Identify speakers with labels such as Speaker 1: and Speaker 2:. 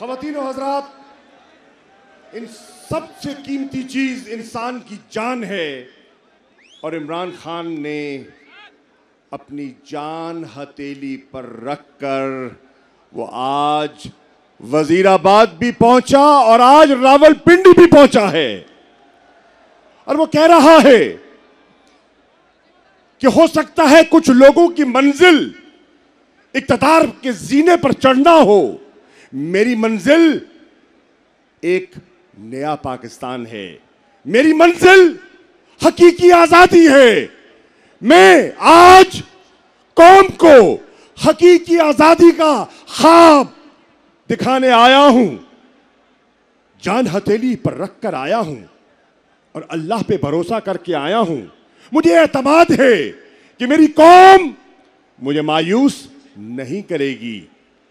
Speaker 1: खातिन हजरात इन सबसे कीमती चीज़ इंसान की जान है और इमरान खान ने अपनी जान हथेली पर रख कर वो आज वजीराबाद भी पहुंचा और आज रावलपिंडी भी पहुंचा है और वो कह रहा है कि हो सकता है कुछ लोगों की मंजिल इकतदार के जीने पर चढ़ना हो मेरी मंजिल एक नया पाकिस्तान है मेरी मंजिल हकीकी आजादी है मैं आज कौम को हकीकी आजादी का खाब दिखाने आया हूं जान हथेली पर रखकर आया हूं और अल्लाह पे भरोसा करके आया हूं मुझे एतमाद है कि मेरी कौम मुझे मायूस नहीं करेगी